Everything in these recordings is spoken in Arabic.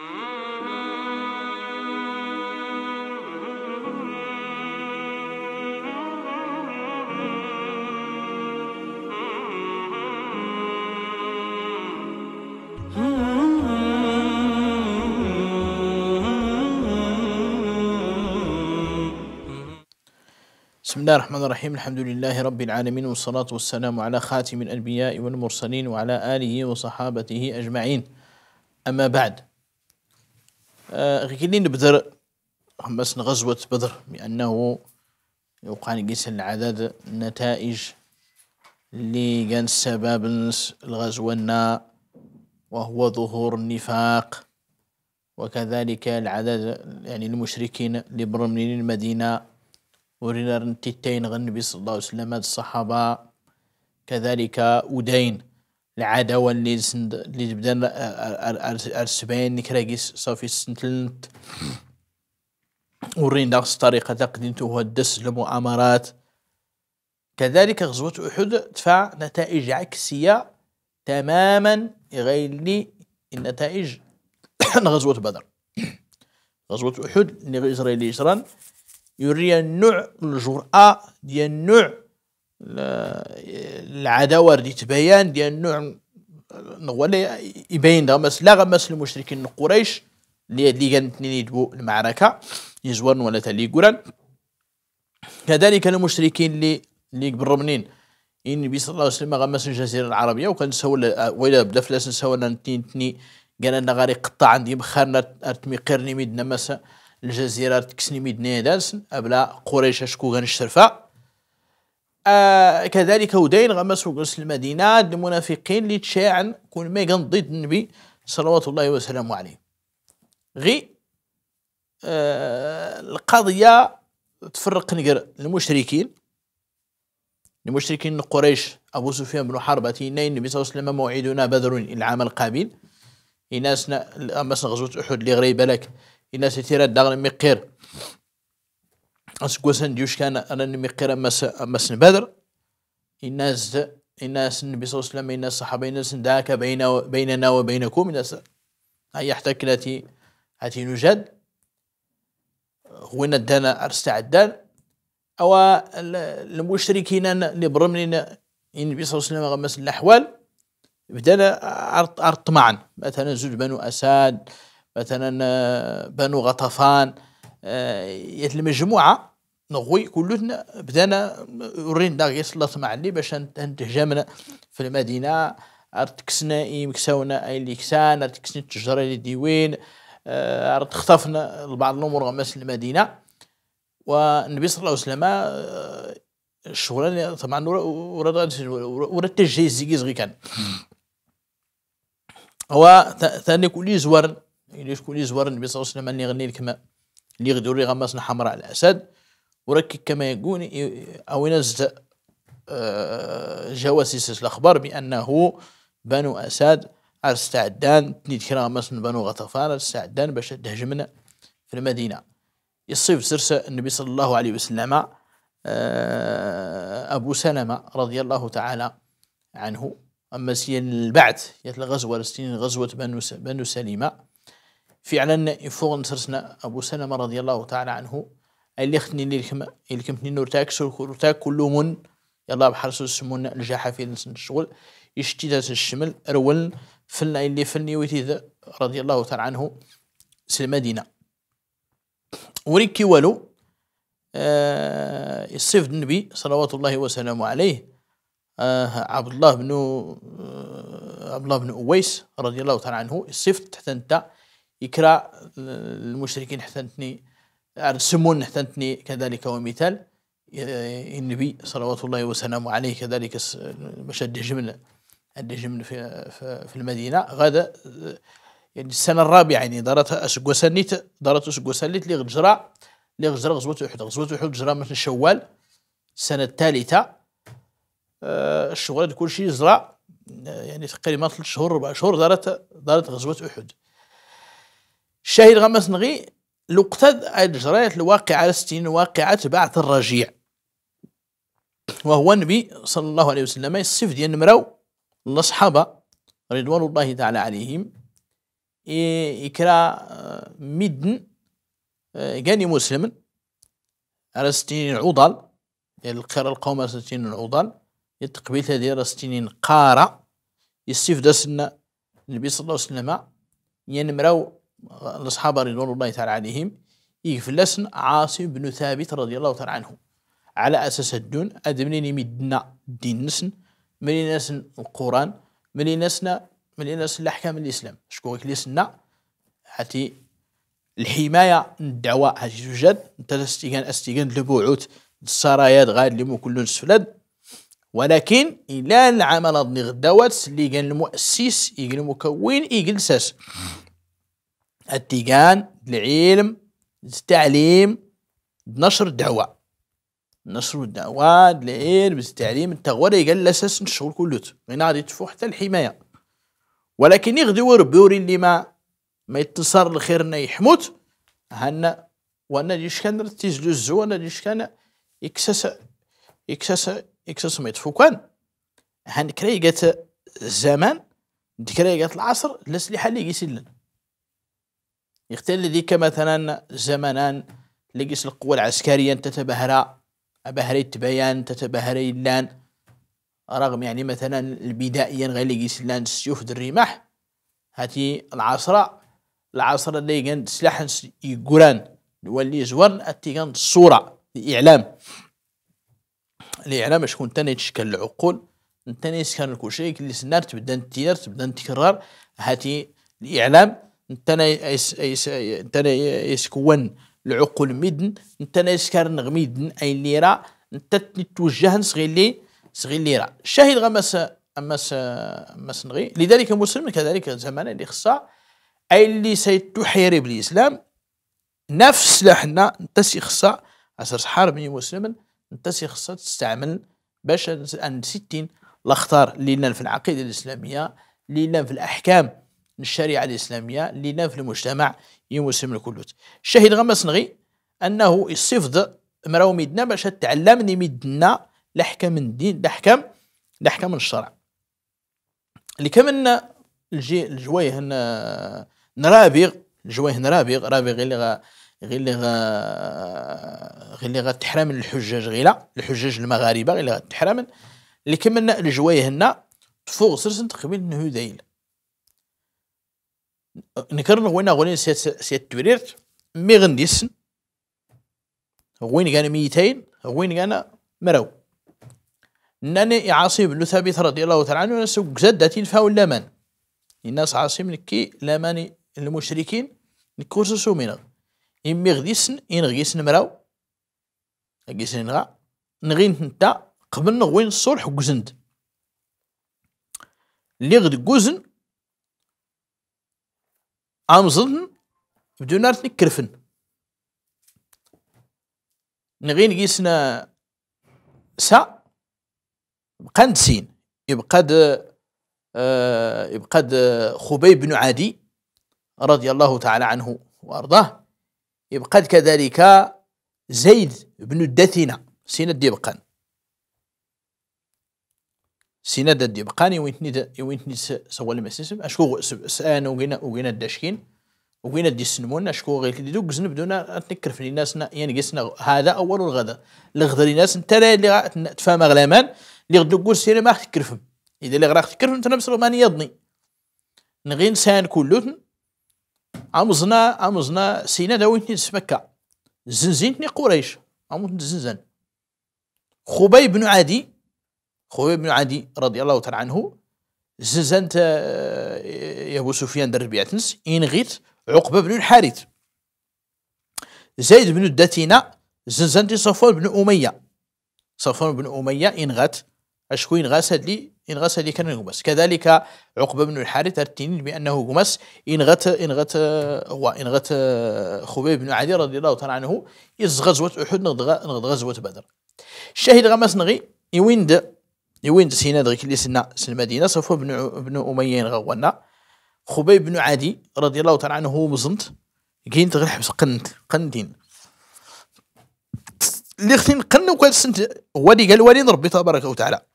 بسم الله الرحمن الرحيم الحمد لله رب العالمين والصلاة والسلام على خاتم الأنبياء والمرسلين وعلى آله وصحابته أجمعين أما بعد غيلين نبدر حمسنا غزوة بدر لأنه يوقع نقيس العدد النتائج اللي كان سبب الغزوة وهو ظهور النفاق وكذلك العدد يعني المشركين اللي برمنين المدينة ورينا رنتيتين غن النبي صلى الله عليه وسلم الصحابة كذلك أدين العداوة اللي سند... اللي جبدان السبعين نكراكيس صافي سنتلنت ورين الطريقة طريقة هو الدس لمؤامرات كذلك غزوة أحد دفع نتائج عكسية تماما غير لي النتائج غزوة بدر غزوة أحد اللي إسرائيل يجران يري النوع الجرأة ديال النوع العداوه اللي تبين ديال النوع ولا يبين غمس لا غمس المشركين قريش اللي كانت يدبو المعركه يزورن ولا تالي قران كذلك المشركين اللي اللي بالرمنين النبي صلى الله عليه وسلم غمس الجزيره العربيه وكان سوى ويلا بدا فلاس سوى تني تني قال انا غادي قطع عندي مخارنا ارتمي قرني ميدنا مس الجزيره تكسني ميدنا داس ابلا قريش اشكو غنشرفها آه، كذلك ودين غمس وقنس المدينة المنافقين اللي تشاعن كون ما ضد النبي صلوات الله وسلامه عليه غي آه القضية تفرق نقر المشركين المشركين قريش أبو سفيان بن حرب إن النبي صلى الله عليه وسلم موعدنا بدر العام القابل إناسنا أمس غزوة أحد اللي غريبة لك إناس تيرا داغ مقير أسقوسن ديوش كان أنا نمي قرا مس مسن بدر الناس الناس النبي صلى الله عليه وسلم الناس الصحابة الناس داك بين بيننا وبينكم الناس هاي احتكلتي هاتي نجد وين الدنا أرستعدان أو المشركين اللي برمنين النبي صلى الله عليه وسلم غمس الأحوال بدنا أرط أرط معا مثلا زوج بنو أساد مثلا آه، بنو غطفان آه، يتلم مجموعة نغوي كلنا بدانا ورينا صلات مع اللي باش نتهجمنا في المدينه عرفت كسنا اي اللي كسان كسنا التجار اللي ديوين آه، عرفت خطفنا لبعض الامور غمس المدينه والنبي صلى الله عليه وسلم الشغلانه آه، طبعا ورا ورا التجهيز زيكيز غي كان هو ثاني كل زوار كل زوار النبي صلى الله عليه وسلم اللي غني الكما اللي غدوري غمسنا حمراء الاسد وركك كما يقول أو ينزل آه، جواسيس الأخبار بأنه بنو أسد استعدان تنيد كرامس من بنو غطفان استعدان باش تهجمنا في المدينة يصيف سرس النبي صلى الله عليه وسلم آه، أبو سلمة رضي الله تعالى عنه أما سين البعث يت الغزوة غزوة بنو بنو سليمة فعلا يفوغ سرسنا أبو سلمة رضي الله تعالى عنه اللي ختني الكم اللي كمتني نورتاك سورتاك كلهم يلا بحرس السمون الجاحة في الشغل يشتي ذات الشمل رول فلنا اللي فلني ويتي رضي الله تعالى عنه سي المدينة وريكي والو آه السيف النبي صلوات الله وسلامه عليه آه عبد الله بن آه عبد الله بن أويس رضي الله تعالى عنه السيف تحت انت يكرا المشركين حتى سمون ثنتني كذلك ومثال النبي صلوات الله وسلامه عليه كذلك باش الدجمن الدجمن في, في المدينة غدا يعني السنة الرابعة يعني دارت سنيت دارت سنيت لي غجرة لي غجرة غزوة أحد غزوة أحد جرى من شوال السنة الثالثة آه، الشغل كل شيء زرع يعني تقريبا ثلاث شهور أربع شهور دارت دارت غزوة أحد الشاهد غمس نغي لقتد أجريت الواقعة ستين واقعة بعث الرجيع وهو النبي صلى الله عليه وسلم يصف ديال نمرو الصحابة رضوان الله تعالى عليهم يكرا آه، مدن آه، كاني مسلم ستين عضل ديال القرى القوم ستين عضل التقبيلة ديال ستين قارة يستفدس النبي صلى الله عليه وسلم ينمرو الصحابة رضوان الله تعالى عليهم يفلسن عاصم بن ثابت رضي الله تعالى عنه على أساس الدون هذا مدنا دين نسن منين نسن القرآن منين نسنا منين نسن الأحكام الإسلام شكون لسنا حتي الحماية الدعوة هذه توجد انت استيغان استيغان البعوث السرايات غاد لمو كل سفلد ولكن إلى العمل غدوات اللي كان المؤسس يقل المكون يقل ساس التيجان لعلم تعليم نشر دعوة نشر الدعوة لعلم التعليم التغوره قال الاساس الشغل كلوت غينا غادي تفو حتى الحمايه ولكن يغدو ربوري اللي ما ما يتصر لخيرنا يحموت هنا وانا ديش كان رتيزلو الزو انا ديش كان يكسس يكسس يكسس ما يتفوكان هن كريقة الزمان دي كريقة العصر الأسلحة اللي يسلن يختل ذيك مثلا زمنا لقيس القوة العسكرية تتبهرى أبهري تبيان تتبهري لان رغم يعني مثلا البدائيا غير لقيس لان السيوف الرماح هاتي العصرة العصرة اللي كان سلاح يقران واللي زورن أتي كان الصورة الإعلام الإعلام شكون تاني تشكل العقول تاني كان كل شيء اللي سنار تبدا تبدا تكرر هاتي الإعلام نتانا انا يسكون العقول ميدن نتانا يسكرن غميدن اي ليرا نتا توجه صغيلي راه الشاهد غمس امس امس نغي لذلك مسلم كذلك زمان اللي خصا اي اللي سيتحير بالاسلام نفس لحنا انت سي خصا اسر حاربني مسلم انت سي خصا تستعمل باش ان 60 الاخطار اللي في العقيده الاسلاميه اللي في الاحكام من الشريعة الإسلامية لنا في المجتمع المسلم الكلوت الشهيد غمس نغي أنه يصفد مراو ميدنا باش تعلم ني ميدنا لحكم الدين لحكم لحكم الشرع اللي كمن الجي الجويه نرابغ الجويه نرابغ رابغ غير اللي غا غير اللي غا غير اللي غتحرم الحجاج غيلا الحجاج المغاربه غير اللي غتحرم اللي كمن الجويه هنا تفوق سرسن تقبيل نهو دايل نكرن غوين غوين سيت تويرت مي غنديسن win كان ميتين win كان maraw ناني عاصم بن ثابت رضي الله تعالى عنه ناس زدت فاو لمن الناس عاصم نكي لمن المشركين نكورس سومينا إمي غديسن إن غيسن مراو غيسن غا نغين نتا قبل نغوين الصلح وكزند لي غد كوزن نغين قيسنا سا nɣin سين يبقى bqan آه يبقى ibqad خبيب بن عادي رضي الله تعالى عنه وارضاه يبقى كذلك زيد بن الدثنة سين الدبقان وين ديبقاني وينتني وينتني سوال مسيسم اشكو سان وغينا وغينا داشكين وغينا دي سنمون اشكو غير كي دوك زنب دونا تنكر في الناس يعني قسنا هذا اول الغدا الغدا الناس انت اللي تفهم غلامان اللي غدو قول سيري ما راح تكرفم اذا اللي راح تكرفم تنبس نفس يضني نغين سان كلوتن عمزنا عمزنا وين وينتني سمكه زنزينتني قريش عمزنا زنزان خبيب بن عدي خويا بن عدي رضي الله تعالى عنه زنت آه، يا ابو سفيان در ربيع ان غيت عقبه بن الحارث زيد بن الدتينه زنزنتي صفوان بن اميه صفوان بن اميه ان غات اشكو ان غاسد لي ان غاسد لي كان غمس كذلك عقبه بن الحارث ارتين بانه غمس ان غت ان غت هو ان غت آه، خبيب بن عدي رضي الله تعالى عنه يز غزوه احد نغد غزوه بدر الشاهد غمس نغي يويند يوين إيه، دسينا دغيك اللي سنا سن المدينه صفو بن بن اميه غوانا خبيب بن عدي رضي الله تعالى عنه هو مزنت كين تغير حبس قنت قندين اللي ختين قن وكان سنت اللي قال ولي ربي تبارك وتعالى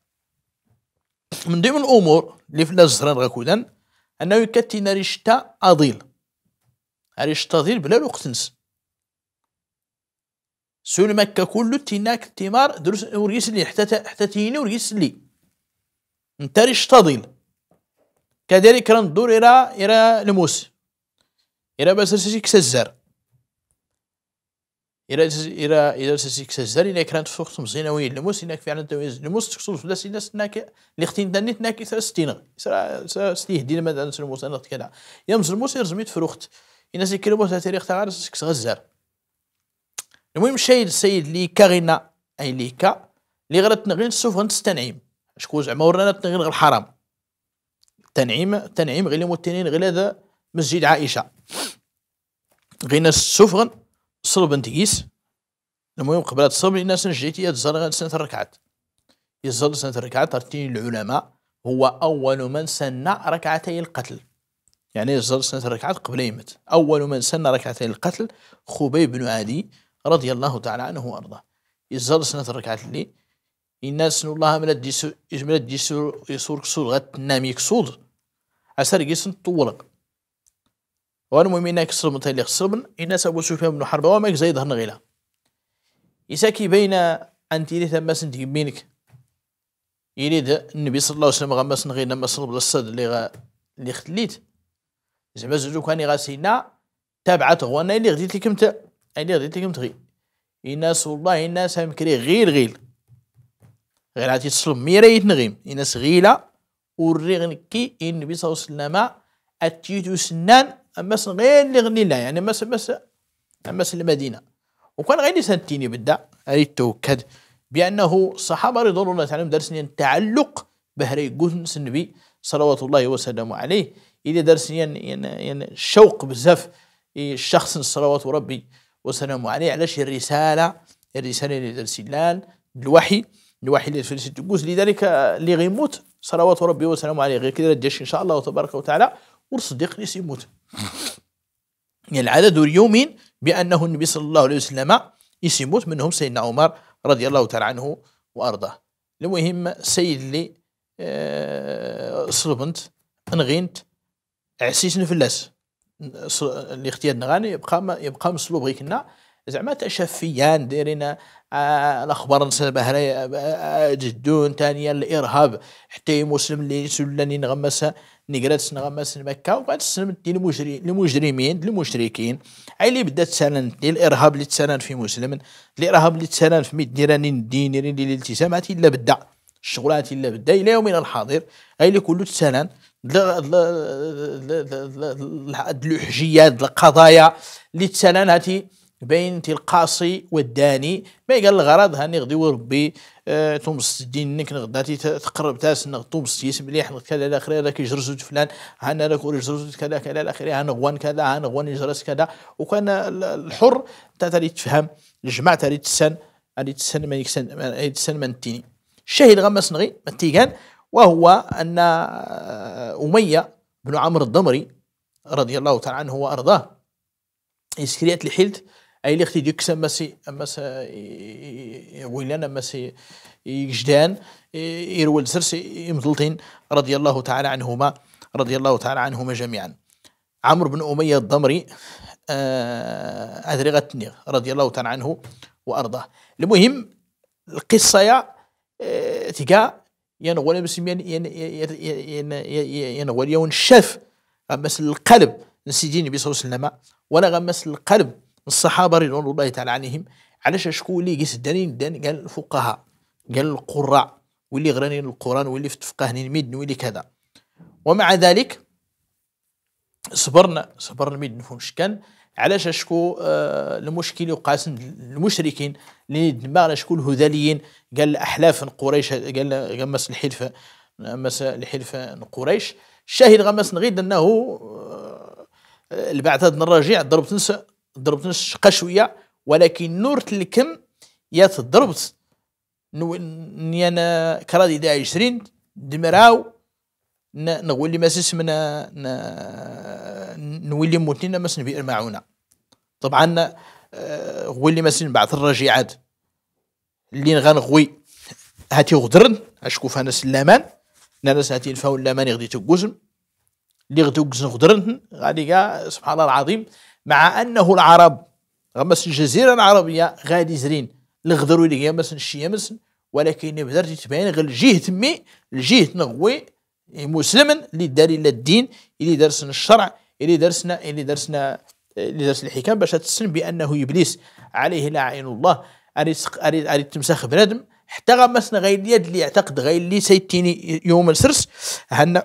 من ضمن الامور اللي في الناس زران غاكودان انه يكتي ناريشتا اضيل اريشتا اضيل بلا الوقت نس سول مكة كله تيناك التمار دروس وريسلي حتى حتى تيني وريسلي انت ريش تضيل كذلك ندور إلى إلى لموس إلى بس سيك الزر إلى إلى إلى سيك الزر إلى كانت فوق تمزينا وين لموس إنك فعلا تويز لموس تقصد في داس الناس ناك اللي ختين دانيت ناك إثر ستينا إثر ستيهدينا ماذا نسلموس أنا كذا يمز الموس يرزميت فروخت إناس يكلموس تاريخ تاع غير سيك المهم شايد السيد لي كاغينا اي كا لي غير تنغين سوف تستنعيم شكون زعما ورانا تنغين غير الحرام التنعيم التنعيم غير موتينين غير هذا مسجد عائشه غينا السفغن صلب قيس المهم قبل تصلب لان سن جيتي تزر سنه الركعات يزر سنه الركعات ترتين العلماء هو اول من سن ركعتي القتل يعني يزر سنه الركعات قبل يمت اول من سن ركعتي القتل خبيب بن عدي رضي الله تعالى عنه وأرضاه يزال سنة ركعة إن الناس الله من الديسو من الديسو يسور كسور غات نامي كسور عسى جيسن طولق وانا مهم انك خسر من تالي خسر من الناس ابو سفيان بن حرب وماك زي ظهرنا غيلا يساكي بين انت لي ثم سنت بينك يريد النبي صلى الله عليه وسلم غما سن غير لما صلب الصد اللي غا اللي خليت زعما زوجو كاني غاسينا تابعته وانا اللي غديت لكم أنا غير تيكم تغي الناس والله الناس هم كري غير غيل غير هاتي تصلب ميرا يتنغيم الناس غيلة ورغنكي النبي صلى الله عليه وسلم أتيتو سنان أمس غير لغني لا يعني مس مس أمس المدينة وكان غير سنتيني بدا أريد توكد بأنه الصحابة رضوان الله تعالى درسني تعلق بهري جنس النبي صلوات الله وسلامه عليه إذا درسني يعني شوق بزاف الشخص إيه، صلوات ربي والسلام عليه علاش الرسالة الرسالة بالوحي الوحي الوحي لفلسة الجوز لذلك اللي آه، غيموت صلوات ربي وسلامه عليه غير كذا الجيش إن شاء الله تبارك وتعالى والصديق اللي سيموت يعني العدد اليوم بأنه النبي صلى الله عليه وسلم يسيموت منهم سيدنا عمر رضي الله تعالى عنه وأرضاه المهم السيد اللي أه صلبنت عسيسن عسيس نفلاس اللي اختيار نغاني يبقى يبقى مسلوب غير كنا زعما تشفيان دايرين آه، الاخبار نسال بهرا آه، جدون ثانيا الارهاب حتى مسلم اللي سلاني نغمس نقرات نغمس مكه وبعد السلم المجرمين المجرمين المشركين اي اللي بدات تسالن الارهاب اللي تسالن في مسلم الارهاب اللي تسالن في ميد نيراني الدين الالتزامات الا بدا الشغلات الا بدا الى يومنا الحاضر اي اللي كله تسالن الحجيات القضايا اللي للتسننه بين القاصي والداني ما قال الغرض هاني غدي وربي أه تمس الدين نك نغداتي تقرب تاس نغ تمس مليح نغ كذا الاخر هذاك يجرزو فلان هانا راك يجرزو كذا كذا اخره هانا غوان كذا هانا غوان يجرس كذا وكان الحر انت تالي تفهم الجماعه تالي تسن تسن ما يكسن تسن من تيني الشاهد غمس نغي ما تيكان وهو أن آه، أمية بن عمرو الضمري رضي الله تعالى عنه وأرضاه إسكريات لحلت أي لختي ديك سمسي أمس ويلان أمس يجدان يروي السرسي مطلطين رضي الله تعالى عنهما رضي الله تعالى عنهما جميعا عمرو بن أمية الضمري آه، أدري النير رضي الله تعالى عنه وأرضاه المهم القصة يا آه، تيكا يعني ولا مسلم يعني يعني يعني وليون شاف غمس القلب نسيدي النبي صلى الله عليه وسلم ولا غمس القلب الصحابه رضوان الله تعالى عليهم علاش شكون اللي قيس داني قال الفقهاء قال القراء واللي غرانين القران واللي فتفقهني الميدن واللي كذا ومع ذلك صبرنا صبرنا ميدن فهمش كان علاش اشكو آه، المشكل اللي المشركين اللي دماغ على شكون الهذليين قال احلاف قريش قال غمس الحلف غمس الحلف قريش الشاهد غمس نغيد انه آه، البعثة بن الرجيع ضربت نس ضربت نس شقا شويه ولكن نورت الكم يا تضربت نيانا كرادي دا 20 دمراو نولي ماسي من نولي موتنين ما بئر معونة طبعا نولي آه، ماسي نبعث الرجيعات اللي غنغوي هاتي غدرن اشكو فانا سلامان ناس هاتي الفاول لامان يغدي تقوزم اللي غدو تقوزن غدرن غادي كاع سبحان الله العظيم مع انه العرب غمس الجزيرة العربية غادي زرين الغدرو اللي مسن الشيامس ولكن بدرتي تبين غير الجهه تمي الجهه نغوي مسلما اللي دار الى الدين اللي درسنا الشرع اللي درسنا اللي درسنا اللي درس الحكام باش تسن بانه ابليس عليه لعين الله اريد اريد تمسخ بنادم حتى غمسنا غير اليد اللي يعتقد غير اللي سيتيني يوم السرس هن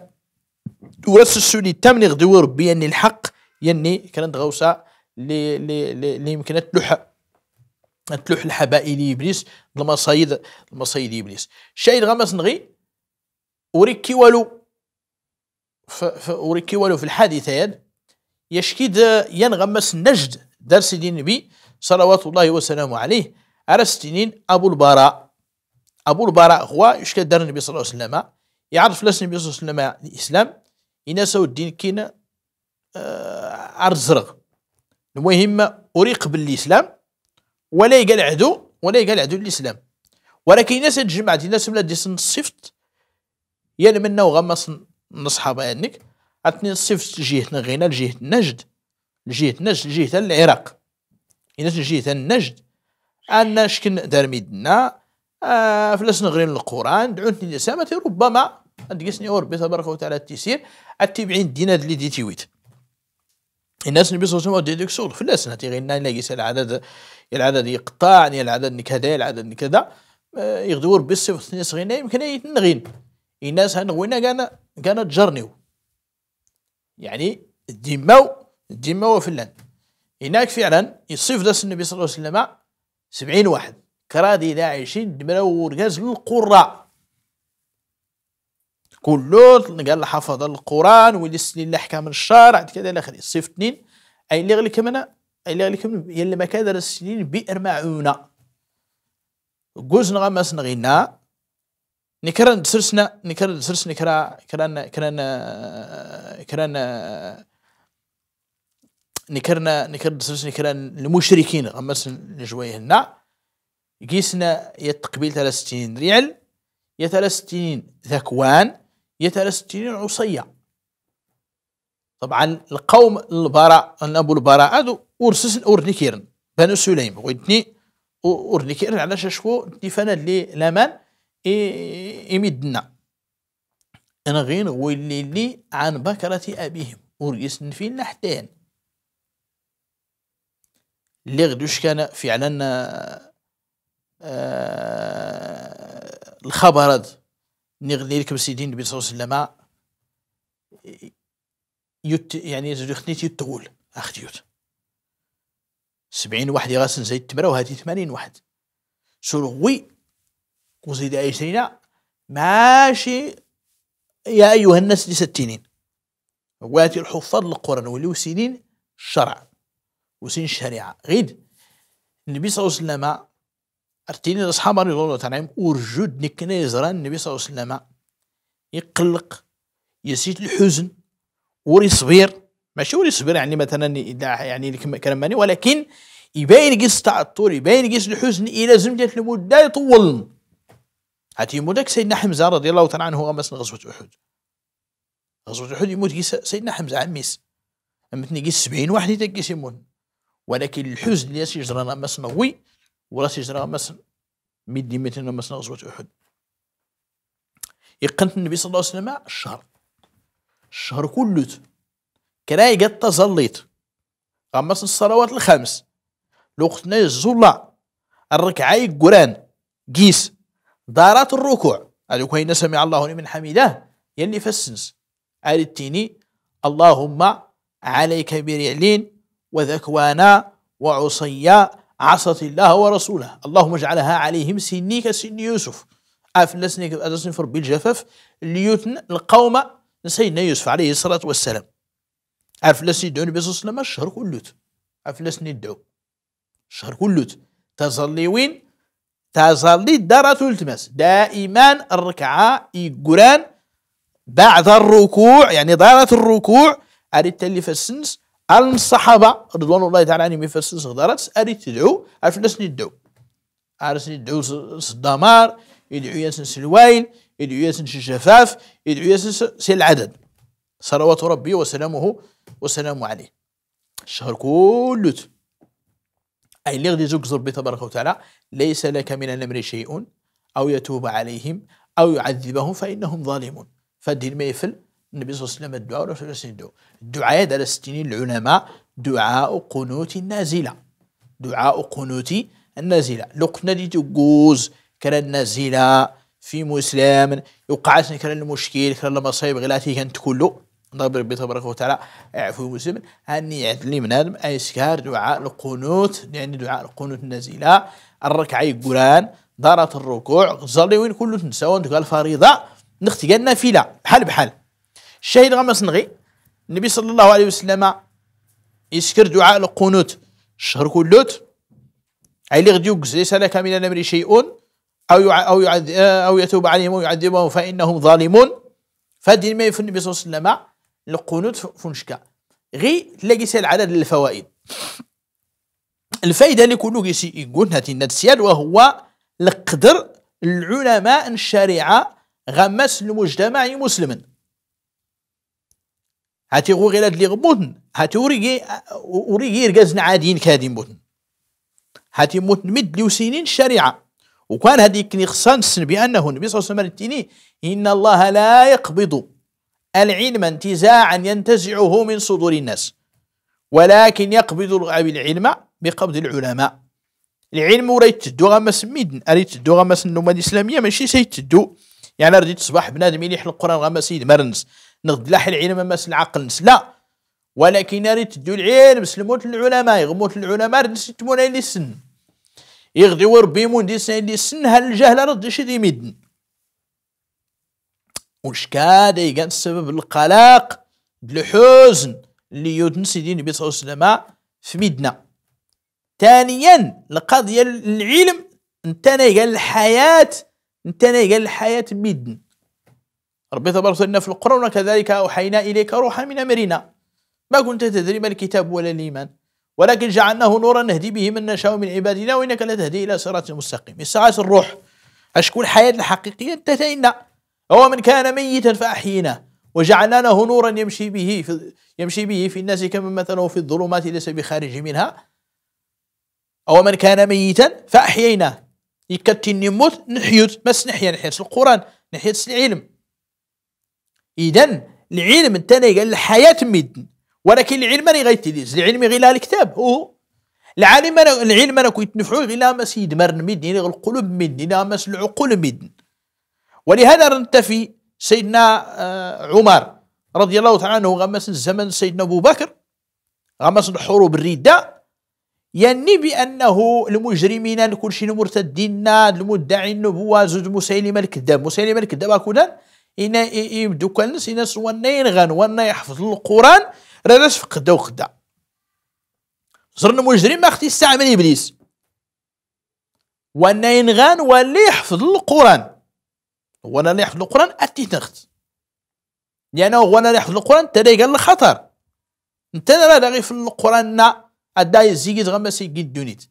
ورس السوني التامن غدوي ربي يعني الحق يعني كانت غوصه اللي اللي اللي يمكن تلوح تلوح الحبائل ابليس المصايد المصايد ابليس الشيء غمس نغي وركيولو والو في الحادثات يشكيد ينغمس نجد دار سيدي النبي صلوات الله وسلامه عليه أرستنين أبو البراء أبو البراء هو يشكي دار النبي صلى الله عليه وسلم يعرف لاس النبي صلى الله عليه وسلم الإسلام ينسى الدين كين أرزرغ آه، المهم أريق بالإسلام ولا يقال عدو ولا يقال عدو الإسلام ولكن الناس تجمعت الناس ولا ديسن صفت يعني منا غمص نصحاب انك عطني صفت جهه غينا لجهة نجد لجهة نجد لجهة العراق يعني إلا لجهة النجد أنا شكن دار ميدنا آه فلسنا غير القرآن دعوتني لسامتي ربما أدقسني أوربي تبارك وتعالى التيسير التبعين دينا اللي دي تيويت الناس اللي ما ودي ديك شغل فلاس نتي غير إلا يسال العدد العدد يقطعني العدد كذا العدد كذا آه، يغدور بالصفة ناس غينا يمكن يتنغين الناس وين كان كان تجرنيو يعني ديماو ديماو فلان هناك فعلا يصيف داس النبي صلى الله عليه وسلم سبعين واحد كرادي دا عايشين دمراو ورقاز للقراء كلو قال لحفظ القران لنا الاحكام الشرع كذا الى اخره صيف اثنين اي اللي غلي انا اي اللي غلي يلي ما كادر السنين بئر معونه جوز نغمس نغينا نكرن سرسنا نكرن سرسنا كرا كرنا كرنا كرنا نكرنا نكرن سرسنا كرن المشركين غمسن النا قيسنا يتقبيل 63 ريال يا 63 ذكوان يا 63 عصية طبعا القوم البراء ابو البراء هذو ورسسن اورنيكيرن بنو سليم ويدني اورنيكيرن علاش شكو ديفانا اللي لامان إمدنا أنا غير ولي لي عن بكرة أبيهم وريس فينا حتى اللي غدوش كان فعلا آه الخبر هذا نغني لكم سيدي النبي صلى الله عليه وسلم يت يعني زوجتني يتغول اختيوت سبعين واحد يغاسن زي التمرة وهذه ثمانين واحد سرغوي قصيدة عشرين ماشي يا أيها الناس ستينين واتي الحفاظ القرآن ولو سنين شرع وسين شريعة غيد النبي صلى الله عليه وسلم ارتيني الأصحاب رضي الله تعالى عنهم نكنا يزرى النبي صلى الله عليه وسلم يقلق يسيت الحزن وري صبير ماشي وري صبير يعني مثلا يعني كلماني ولكن يبين قيس التعطر يبين قيس الحزن الى زمجه المده يطول حتى داك سيدنا حمزة رضي الله تعالى عنه غمس غزوة أحد غزوة أحد يموت سيدنا حمزة عميس أمتني قيس 70 واحد يتكيس يموت ولكن الحزن اللي يجرى غمس نغوي ولا يجرى غمس ميدي ميتين غمس غزوة أحد يقنت النبي صلى الله عليه وسلم الشهر الشهر كله كراي قد تظليت غمس الصلوات الخمس لوقتنا الزلع الركعة القران قيس دارات الركوع كوين سمع الله لمن حميده يلي فسنس التيني اللهم عليك برعلين وذكوانا وعصيا عصت الله ورسوله اللهم اجعلها عليهم سني كسن يوسف أفلسني أدسني فربي الجفاف ليوتن القوم سيدنا يوسف عليه الصلاة والسلام أفلسني دون النبي صلى الله عليه وسلم الشهر كلوت أفلسني الدعو الشهر كلوت تظلي وين تصلي الدرة التمس دائما الركعة يقولان بعد الركوع يعني دارة الركوع أريد تلي فسنس الصحابة رضوان الله تعالى عنهم السنس غدارت أريد تدعو أرفلسني الدعو أرسني يدعو صدامار يدعو ياسنس الويل يدعو ياسنس الشفاف يدعو ياسنس سي العدد صلوات ربي وسلامه وسلام عليه الشهر كله أي لغدي زقز ربي تبارك وتعالى ليس لك من الأمر شيء أو يتوب عليهم أو يعذبهم فإنهم ظالمون فالدين ما يفل النبي صلى الله عليه وسلم الدعاء ولا الدعاء الدعاء على السنين العلماء دعاء قنوت النازلة دعاء قنوت النازلة لقنا دي تقوز كان النازلة في مسلم يوقعتني كان المشكل كان المصيب غلاتي كانت كله ربي تبارك وتعالى عفو مسلم أني يعدلي من آدم أيسكار دعاء القنوت يعني دعاء القنوت النازلة الركعي قران دارة الركوع غزالي وين كله تنساو قال فريضة نختي قال نافلة بحال بحال الشهيد غمس نغي النبي صلى الله عليه وسلم يسكر دعاء القنوت الشهر كلوت أي اللي غدي يقزيس لك من الأمر شيء أو يع... أو يعذ... أو يتوب عليهم ويعذبهم فإنهم ظالمون فهذه ما في النبي صلى الله عليه وسلم القنوت فنشكا غي تلاقي سال العدد الفوائد الفائده اللي كلو كيسي يقول هاتي السياد وهو القدر العلماء الشريعه غمس المجتمع مسلما هاتي غو غير اللي غبوتن هاتي وريكي وريكي رقازن عاديين كادين بوتن هاتي موتن مد لوسينين الشريعه وكان هذيك نخصان بانه النبي صلى الله عليه وسلم ان الله لا يقبض العلم انتزاعا ينتزعه من صدور الناس ولكن يقبض العلم بقبض العلماء العلم راه تدو غما ميدن راه تدو غما النومة الإسلامية ماشي سيتدو يعني راه تصبح بنادم يليح القرآن غما سيد مرنس نغد لاح العلم ماس العقل نس لا ولكن راه تدو العلم سلموت العلماء يغموت العلماء راه مولاي اللي سن يغدي وربي مولاي دي سن هالجهل راه شي ميدن وش كان كان السبب القلق الحزن اللي يدن سيدي النبي صلى الله عليه وسلم في ميدنا ثانيا القضية العلم نتانا قال الحياة نتانا قال الحياة ميدن ربي تبارك وتعالى في القرآن وكذلك أوحينا إليك روحا من أمرنا ما كنت تدري ما الكتاب ولا الإيمان ولكن جعلناه نورا نهدي به من نشاء من عبادنا وإنك لتهدي إلى صراط مستقيم الساعة الروح أشكون الحياة الحقيقية انتهينا أو من كان ميتا فأحييناه وجعلنا له نورا يمشي به في يمشي به في الناس كمن مثله في الظلمات ليس بخارج منها أو من كان ميتا فأحييناه يكتن نموت نحيوت مس نحيا نحيا القرآن نحيا العلم إذا العلم الثاني قال الحياة ميدن ولكن العلم انا غيتديز العلم غير الكتاب هو العالم انا العلم انا كنت نفعو غير مس يدمر ميدن يعني غير القلوب ميدن يعني مس العقول ميدن ولهذا ننتفي سيدنا آه، عمر رضي الله تعالى عنه غمس زمن سيدنا أبو بكر غمس حروب الرداء يعني بأنه المجرمين كل شيء مرتدين المدعي النبوة زوج مسيلمة الكذاب مسيلمة الكذاب هكذا إن يبدو كان إن ونين غن ون يحفظ القرآن في فقدا وخدا زرن مجرم ما اختي استعمل إبليس ونين غن ولا يحفظ القرآن هو انا اللي حفظ القران اتيتنخت لانه هو انا اللي حفظ القران تري قال الخطر انت راه غير في القران نا اداي زيغيت غما سيكي دونيت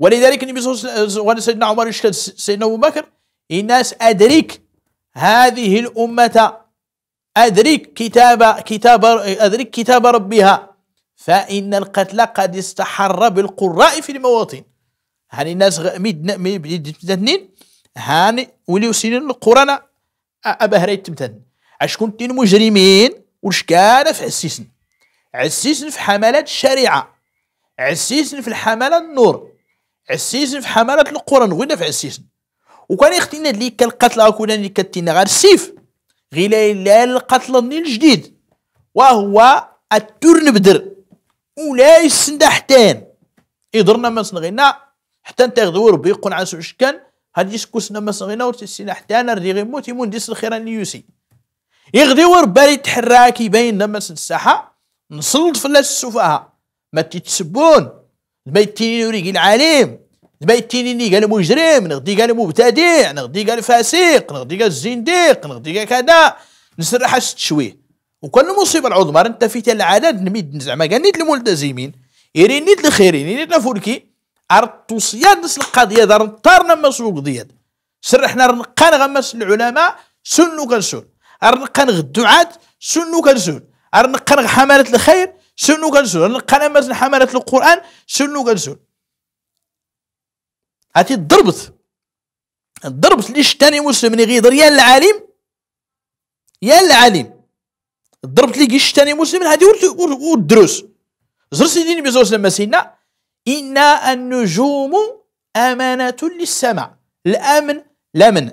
ولذلك النبي صلى الله عليه وسلم سيدنا عمر يشكل سيدنا ابو بكر الناس ادرك هذه الامه ادرك كتاب كتاب ادرك كتاب ربها فان القتل قد استحر بالقراء في المواطن هل الناس ميد ميد هاني ولي وسنين القرانا أبا هريت تمتن اش تين مجرمين وش كان في عسيسن عسيسن في حملات الشريعة عسيسن في الحملة النور عسيسن في حملات القرآن غير في عسيسن وكان يختينا اللي كالقتل أكون اللي كتينا غير السيف غير لا القتل الجديد وهو الترن بدر ولا يسند حتان يضرنا ما صنغينا حتى نتاخذ ربي يقول عن سوشكان هاد يسكوسنا ما صغينا ورت السلاح تاعنا ري غيموت يمون ديس الخيران اللي يوسي يغدي وربالي تحراك يبين لما الساحه نسلط فلاس السفاهه ما تتسبون ما يتيني نوريك العليم ما يتيني ني قال مجرم نغدي قال مبتدع نغدي قال فاسق نغدي قال زنديق نغدي قال كذا نسرح التشويه وكل المصيبه العظمى انت في العدد نميد زعما قال نيت الملتزمين نيت الخيرين نيت فولكي ارتوسيادس القضيه دار ما سوق ديال سرحنا رنقان غمس العلماء سنو كنسول رنقان الدعاة سنو كنسول رنقان حملة الخير سنو كنسول رنقان مس حملات القرآن سنو كنسول هاتي ضربت ضربت ليش تاني مسلم غيضر يا العالم يا العالم ضربت لي شتاني تاني مسلم هادي والدروس زر سيدي النبي صلى الله عليه وسلم سيدنا إن النجوم أمانة للسماء الأمن لمن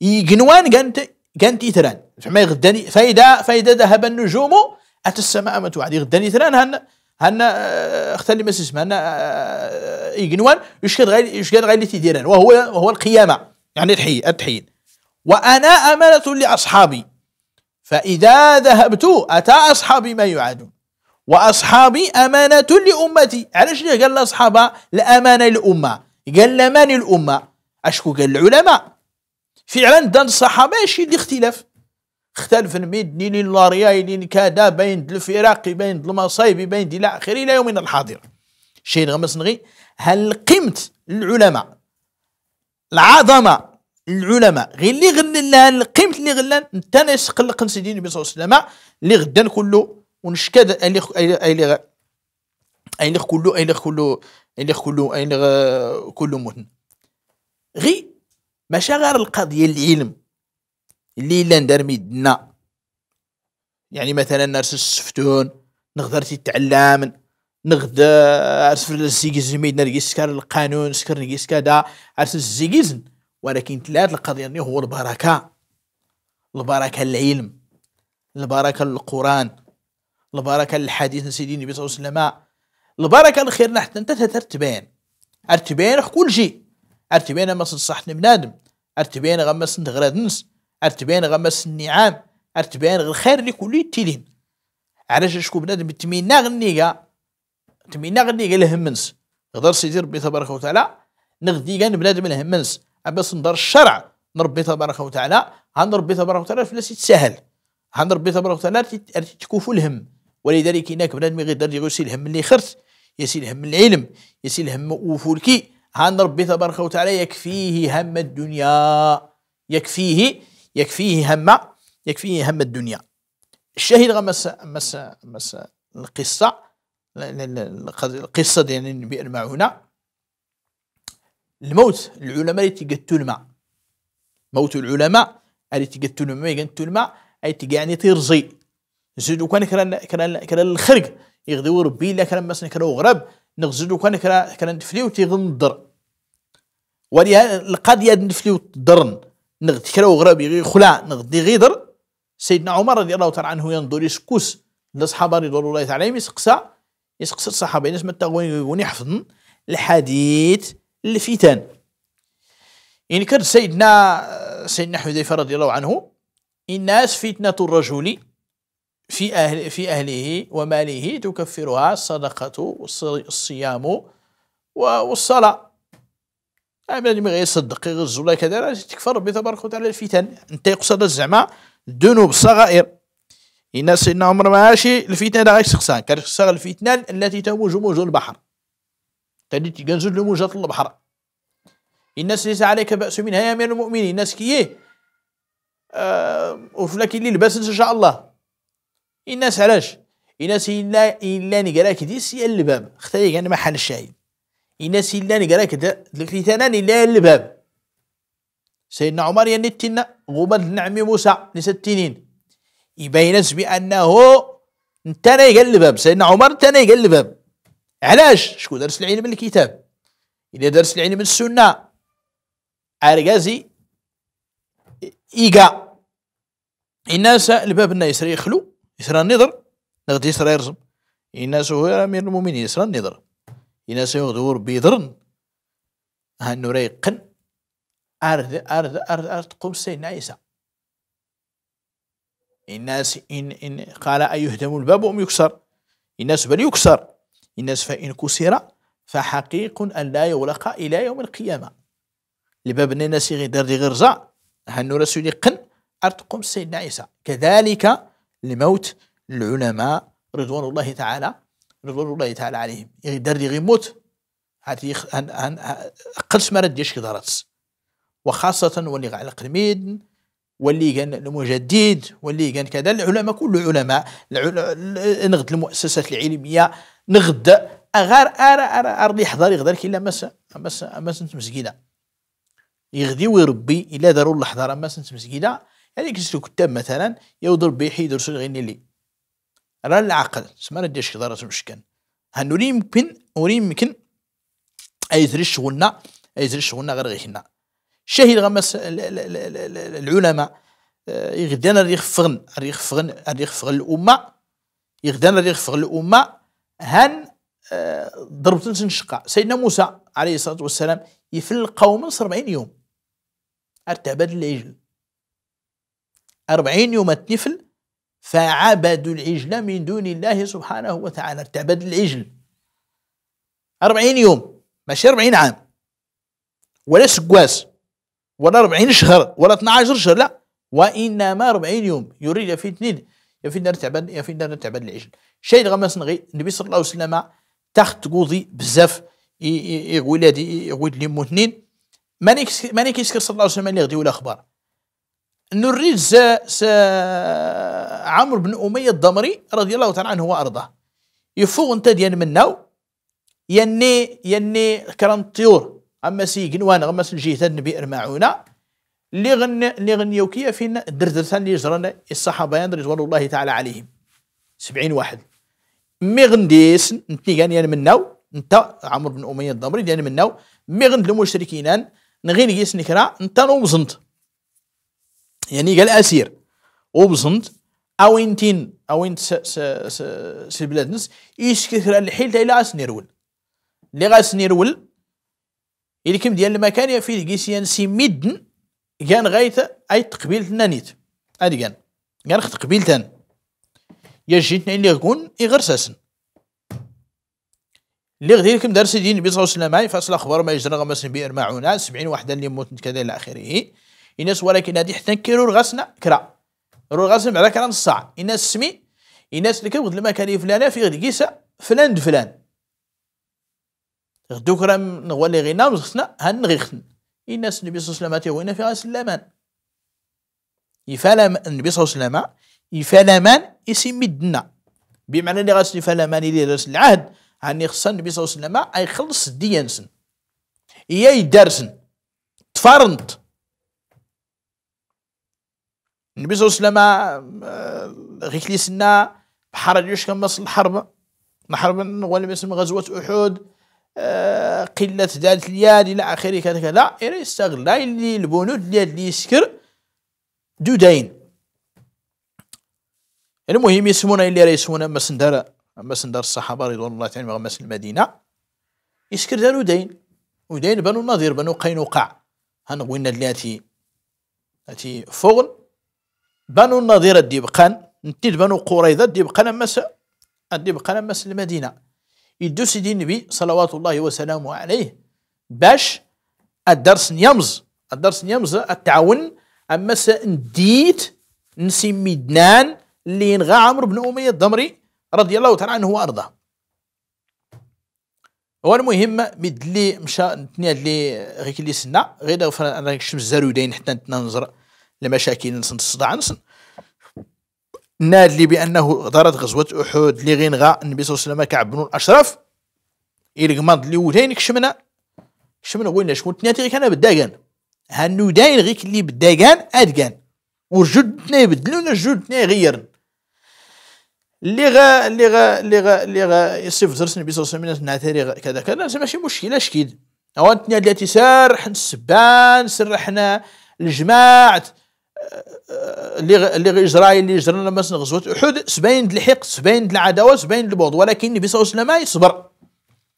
يجنوان كانت كانت إثران فما يغداني فإذا فإذا ذهب النجوم أتى السماء ما توعد يغداني إثران هن هن آه، اختل ما اسمه هن آه، يجنوان يشكد غير يشكد غير اللي تيديران وهو وهو القيامة يعني الحي التحيين وأنا أمانة لأصحابي فإذا ذهبت أتى أصحابي ما يعادون واصحابي امانه لامتي علاش ليه قال الاصحاب الامانه للامه قال لمن الامه اشكو قال العلماء فعلا دان الصحابه شي اللي اختلاف اختلف المدني للارياي لين كادا بين الفراق بين المصايب بين الى اخره الى يومنا الحاضر شي غمس نغي هل قيمه العلماء العظمه العلماء غير اللي غلن لها القيمه اللي غلن انت نسقلق سيدي النبي صلى الله عليه وسلم اللي غدا كله ونشكاد اللي اللي اللي كله اللي كله اللي كله اللي كله متن غي ماشي غير القضيه العلم اللي لا ندار ميدنا يعني مثلا نرس السفتون نقدر تتعلم نغدا عرس في الزيجيزن ميد نرجس القانون سكر نرجس كدا عرس الزيجيزن ولكن ثلاث القضية هو البركة البركة العلم البركة القرآن البركه الحديث سيدي النبي صلى الله عليه وسلم البركه الخير حتى انت ترتبين ارتبين كل شيء ارتبين ما صح بنادم ارتبين غمس انت غراد نس ارتبين غمس النعام ارتبين غير الخير اللي كل تيلين علاش شكون بنادم بتمينا غنيقا تمينا غنيقا الهمنس غدر سيدي ربي تبارك وتعالى نغدي كان بنادم الهمنس باس ندار الشرع نربي تبارك وتعالى هنربي ربي تبارك وتعالى فلاس يتسهل عند ربي تبارك وتعالى تكوفو الهم ولذلك هناك بنادم يقدر يسيل هم اللي خرت يسيل هم العلم يسيل هم وفولكي عن ربي تبارك وتعالى يكفيه هم الدنيا يكفيه يكفيه هم يكفيه هم الدنيا الشاهد غمس مس مس القصة القصة ديال النبي المعونة الموت العلماء اللي تيقتلوا الماء موت العلماء اللي تيقتلوا الماء يقتلوا الماء أي يعني تيرزي نزيدو كان كران كران كران الخرق يغدو ربي لا كان مسن كران غرب نغزدو كان كران كران تفليو تيغن الضر ولها القضية نفليو الضرن نغد كران غرب يغي خلا نغدي غيدر سيدنا عمر رضي الله تعالى عنه ينظر يسكوس الصحابه رضوان الله تعالى عليهم يسقسى يسقسى الصحابه الناس ما تغوين يحفظن الحديث الفتن إن سيدنا سيدنا حذيفه رضي الله عنه الناس فتنه الرجل في أهل في أهله وماله تكفرها الصدقة والصيام والصلاة أما ما يصدق يغز ولا كذا تكفر ربي تبارك وتعالى الفتن أنت يقصد زعما الذنوب الصغائر إن سيدنا عمر ماشي الفتنة راه يسقسان كان يسقسان الفتنة التي تموج موج البحر تاني تنزل موجة البحر الناس ليس عليك بأس منها يا أمير المؤمنين الناس إيه آه وفلك اللي لباس إن شاء الله الناس علاش الناس الا الا نقراك دي سي الباب اختي انا محل الشاهد الناس الا نقراك كدا لكي الا الباب سيدنا عمر ينتنا يعني غمد نعمي موسى لستينين يبين بانه قال الباب سيدنا عمر قال الباب علاش شكون درس العلم من الكتاب الا درس العلم من السنه ارغازي ايغا الناس الباب الناس يخلو يسرى النظر نغدي يسرى يرسم يناس هو امير المؤمنين يسرى النظر إنا هو دور بيضرن ها نريقن ارض ارض ارض ارض قوم سيدنا عيسى الناس إن, إن قال أيهدم الباب أم يكسر الناس بل يكسر الناس فإن كسر فحقيق أن لا يغلق إلى يوم القيامة لباب الناس غير غير زع هنو رسول قن أرتقم سيدنا عيسى كذلك لموت العلماء رضوان الله تعالى رضوان الله تعالى عليهم يقدر يموت هذه هن قلت ما رديش كدارت وخاصة واللي على القرميد واللي كان المجدد واللي كان كذا العلماء كل علماء نغد المؤسسات العلمية نغد غير ارى ارى ارى حضر يقدر كي مس مس مس مسجدة يغدي ويربي الا داروا الحضاره مس مسجدة هذيك يجلسوا كتاب مثلا يوضل بيحي يدرسوا غيني لي راه العقل سما راه ديرش شكضر راسو مشكل هنوري يمكن وري يمكن ايزري شغلنا ايزري شغلنا غير حنا شاهد غمس العلماء آه، يغدان ريخ فغن ريخ فغن ريخ فغن الامه يغدان ريخ فغن الامه هان آه، ضربت نسن شقا سيدنا موسى عليه الصلاه والسلام يفل القوم 40 يوم ارتبد العجل أربعين يوم الطفل فعبدوا العجل من دون الله سبحانه وتعالى ارتبد العجل أربعين يوم ماشي أربعين عام ولا سكواس ولا أربعين شهر ولا 12 شهر لا وإنما أربعين يوم يريد يا اثنين يا دار ارتعبد يا دار ارتعبد العجل شيء غمس نغي النبي صلى الله عليه وسلم تخت قوضي بزاف ولادي ولاد لي موتنين ماني كيسكر صلى الله عليه وسلم اللي غدي ولا اخبار انه الريل سا, سا عمرو بن اميه الضمري رضي الله تعالى عنه وارضاه يفوق انت ديال يعني مناو يني يني كران الطيور اما سي وانا غمس سلجيت النبي المعونه اللي غن اللي غن يوكيه فينا دردرتان اللي جران الصحابه رضوان الله تعالى عليهم سبعين واحد مي غنديس نتني كان يعني مناو انت عمرو بن اميه الضمري ديال يعني مناو مي غند المشركين نغين كيس نكرا انت نومزنت يعني قال اسير وبزنت اوين تين اوين س بلاد نس ايش كثر الحيل تاع الى اسنيرول اللي غاسنيرول اللي كم ديال المكان يا في كيسيان سي ميدن كان غايت اي تقبيل نانيت هادي كان كان خت قبيل تان يا جيتنا اللي غون يغرساسن اللي غدير كم دار سيدي النبي صلى الله عليه وسلم فاصل اخبار ما يجرى غمس بئر معونا 70 وحده اللي موت كذا الى اخره الناس ولكن هادي حتى كيرو الغسنا كرا رو الغسنا بعدا كرا نص الناس سمي الناس اللي لما المكان فلانة في غد كيسا فلان دفلان غدو كرا نغولي غينا وزخسنا هان غيخن الناس النبي صلى الله عليه وسلم تيوينا في غاس اللامان يفالم النبي صلى الله عليه وسلم يفالمان يسمي الدنا بمعنى اللي غاسل يفالمان اللي درس العهد هاني خصا النبي صلى الله عليه وسلم يخلص ديانسن إيا يدارسن تفارنت النبي صلى الله عليه وسلم آه، غيكليسنا بحرج واش كان مصل الحرب نحرب ولا باسم غزوة أحد آه، قلة ذات اليد إلى آخره كذا لا إلى يستغل اللي البنود اللي, اللي يسكر دو دين المهم يعني يسمونا اللي راه يسمونا مسندر مسندر الصحابة رضوان الله تعالى مس المدينة يسكر دارو دين ودين بنو النظير بنو قينقاع لنا اللي اتي هاتي فغل بنو النظير الديبقان نتيد بنو قريظة الديبقان مس الديبقان مس المدينة يدو سيدي النبي صلوات الله وسلامه عليه باش الدرس نيمز الدرس نيمز التعاون أما نديت نسي ميدنان اللي ينغى عمرو بن أمية الضمري رضي الله تعالى عنه وأرضاه والمهم المهم اللي مشى نتنيا اللي غير كي اللي سنا غير الشمس زارو داين حتى نتنا نزرع لمشاكل الصداع نصن نادلي بانه دارت غزوه احد اللي غين غا النبي صلى الله عليه وسلم كعب بن الاشرف يلقمض اللي ولين كشمنا كشمنا وين شكون تناتي كان بالداكان هانو داين غيك اللي بالداكان ادكان وجودنا يبدلونا جودنا يغيرن اللي غا اللي غا اللي غا اللي غا يصيف زرس النبي صلى الله عليه وسلم نعتري كذا كذا ماشي مشكله شكيد او انت اللي تسرح السبان سرحنا الجماعه اللي اللي جرى اللي جرنا مثلا غزوه احد سبين الحقد سبين العداوه سبين البغض ولكن النبي صلى الله عليه وسلم ما يصبر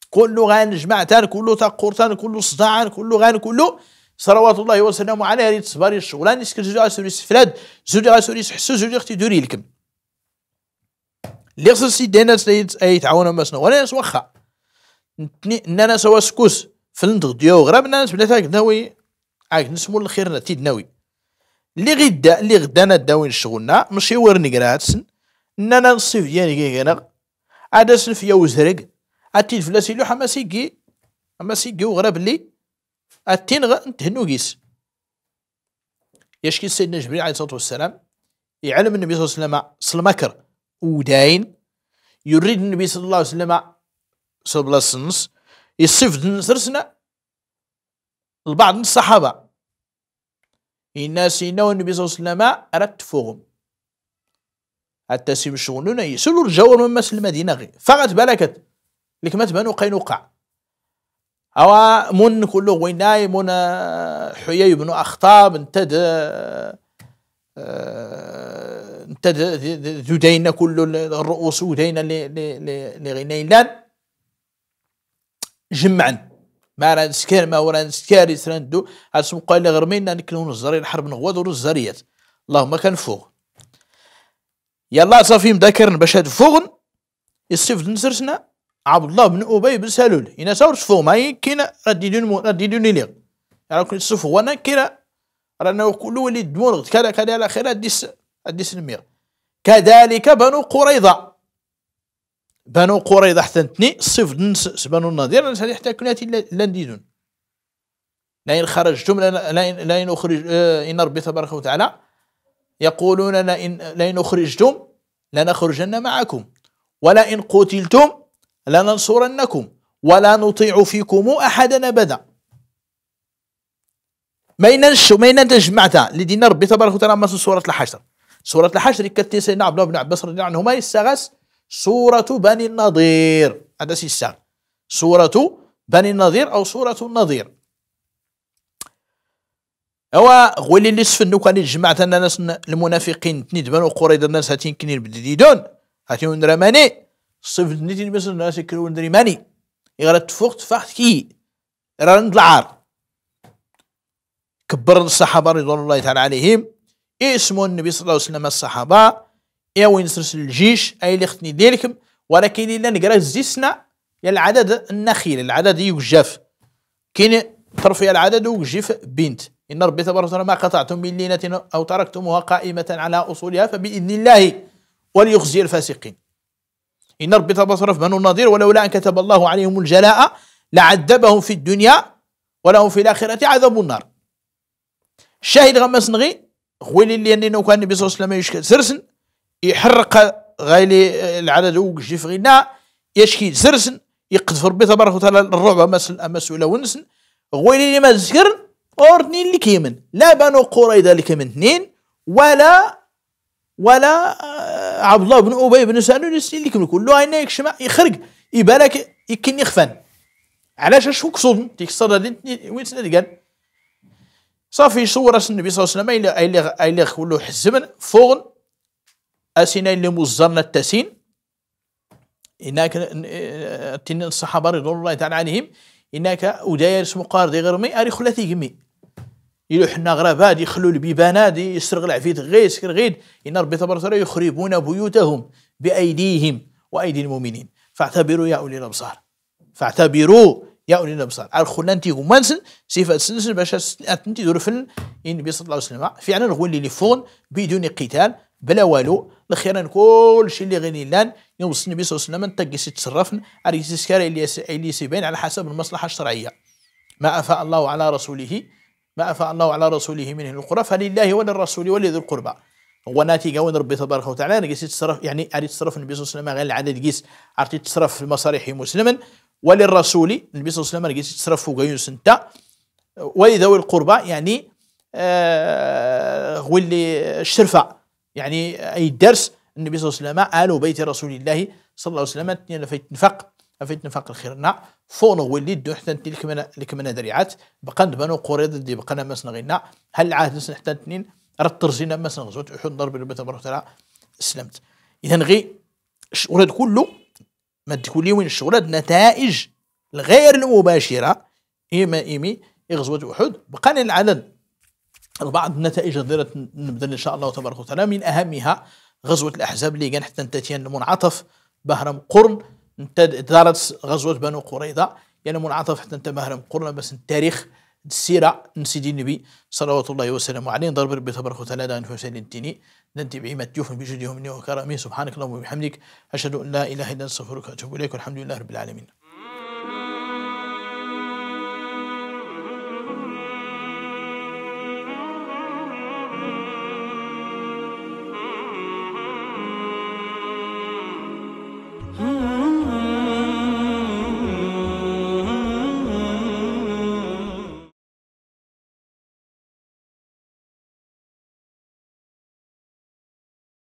كله غان جمعتان كله تقورتان كله صداع كله غان كله صلوات الله وسلامه عليه ريت صبر الشغلان يسكت زوج غاسوري سفلاد زوج غاسوري يحسو زوج اختي دوري لكم اللي خص السيد ناس اي تعاونوا مثلا ولا ناس واخا نانا سوا سكوس فلندغ ديو غربنا ناس بلا تاك ناوي عاك نسمو الخير تيد ناوي لي غدا لي غدا داوين شغلنا ماشي ور نقرا انا نصيف نصيف كي كيكنا عاد سنفيا وزرق اتين الفلاسي لوحا ما سيكي ما سيكي وغرا بلي اتين غا نتهنو كيس يشكي سيدنا جبريل عليه الصلاه والسلام يعلم النبي صلى الله عليه وسلم سلمكر وداين يريد النبي صلى الله عليه وسلم صلى الله عليه وسلم يصف نسرسنا لبعض الصحابه الناس ينو النبي صلى الله عليه وسلم أردت فوغم حتى سيمشغلون شغلنا يسلو من مما سلم غير فقط بلكت لك ما تبانو قينوقع أو من كله ويناي من حيي بن أخطاب انتد انتد ذو دين كل الرؤوس ودين لغنيلان جمعا ما رانسكير ما ورا نسكار يسرندو اسم قال لي غير منا نكلو نزري الحرب نغوض ورو الزريات اللهم كان فوق يلا صافي مذاكرن باش هاد فوغن يصيف نزرسنا عبد الله بن ابي بن سالول انا صورت فوق ما يمكن ردي دون ردي دون ليغ راه كنت صف وانا كيرا رانا كل ولي دمور كذا كذا على خير اديس اديس المير كذلك بنو قريضه بنو قريظة حتى نتني صف دنس بنو النضير نسالي حتى كناتي لنديدون لئن خرجتم لئن لئن أخرج آه، إن ربي تبارك وتعالى يقولون لان لئن أخرجتم لنخرجن معكم ولئن قتلتم لننصرنكم ولا نطيع فيكم أحدا أبدا ما ماين تجمعتها لدين ربي تبارك وتعالى ما سورة الحشر سورة الحشر كتي سيدنا عبد الله بن عباس رضي الله عنهما يستغاث سورة بني النضير هذا سيسا سورة بني النضير أو سورة النضير أوا غولي اللي سفنو كان تانا الناس المنافقين تني بنو قريد الناس هاتين كنين بديدون هاتين ونرماني صيف نتين بس الناس يكرون دريماني يغرا تفوق تفاحت كي راند العار كبر الصحابة رضوان الله تعالى عليهم اسم النبي صلى الله عليه وسلم الصحابة اي وين نسلسل الجيش اي اللي خطني ديركم ولكن الا نقرا زيسنا يا العدد النخيل العدد يوجف كاين ترفي العدد وجف بنت ان ربي تبارك وتعالى ما قطعتم من لينة او تركتموها قائمة على اصولها فباذن الله وليخزي الفاسقين ان ربي تبارك وتعالى بنو النظير ولولا ان كتب الله عليهم الجلاء لعذبهم في الدنيا ولهم في الاخره عذاب النار الشاهد غمس نغي خويلي اللي انه كان النبي صلى الله عليه وسلم يشكل سرسن يحرق غالي العدد في غناء يشكي سرسن يقذف ربي تبارك وتعالى الرعب امس امس ولا ونسن غويلي ما زكرن اورني اللي كيمن لا بنو قري ذلك من اثنين ولا ولا آه، عبد الله بن ابي بن سالون اللي كيمن كله عينا يكشمع يخرق يبالك يكن يخفن علاش اش قصد ديك الصدى وين سند قال صافي صور النبي صلى الله عليه وسلم اي اللي اي اللي حزمن فوغن أسنين لمزرنا التسين إنك تن الصحابة رضوان الله تعالى عليهم إنك أداير اسمه قارد غرمي أري خلاتي جمي إلو حنا غرابات يخلوا البيبانات يسرق العفيت غيس كرغيد إن ربي تبارك وتعالى يخربون بيوتهم بأيديهم وأيدي المؤمنين فاعتبروا يا أولي الأبصار فاعتبروا يا أولي الأبصار على خلان أنت ومانسن صفة سنسن باش أنت دور فن النبي صلى الله عليه وسلم فعلا هو اللي فون بدون قتال بلا والو لخيرا كلشي اللي غني لان يوصل النبي صلى الله عليه وسلم تقي يتصرف على يسكر اللي يبين على حسب المصلحه الشرعيه ما افاء الله على رسوله ما افاء الله على رسوله منه القرى فلله وللرسول ولذي القربى ناتي قاون ربي تبارك وتعالى نقيس يتصرف يعني اريد تصرف النبي صلى الله عليه وسلم غير العدد قيس عرفت يتصرف في المصالح مسلما وللرسول النبي صلى الله عليه وسلم نقيس يتصرف فوق يونس انت ولذوي القربى يعني آه اللي الشرفه يعني أي درس النبي صلى الله عليه وسلم آل بيت رسول الله صلى الله عليه وسلم تنفق نفق أفيت نفق الخيرنا فون ولي دو حتى نتي لكمنا لكمنا دريعات بقى بانو قريض دي بقى ما سنغينا هل عاد نسن حتى اثنين رد ترزينا ما سنغزوت احد ضرب ربي تبارك وتعالى سلمت اذا غي الشغل كله ما تقولي وين الشغل نتائج الغير المباشره ايما ايمي غزوه احد بقى العدد بعض النتائج دارت نبذل ان شاء الله تبارك وتعالى من اهمها غزوه الاحزاب اللي كان حتى تاتيان منعطف بهرم قرن دارت غزوه بنو قريظه يعني منعطف حتى انت بهرم قرن بس التاريخ السيره نسيدي النبي صلوات الله وسلامه عليه ضرب ربي تبارك وتعالى لا نفوس الديني ننتي بعيمة تيوفن بجودهم وكرمه سبحانك اللهم وبحمدك اشهد ان لا اله الا انت استغفرك واتوب اليك والحمد لله رب العالمين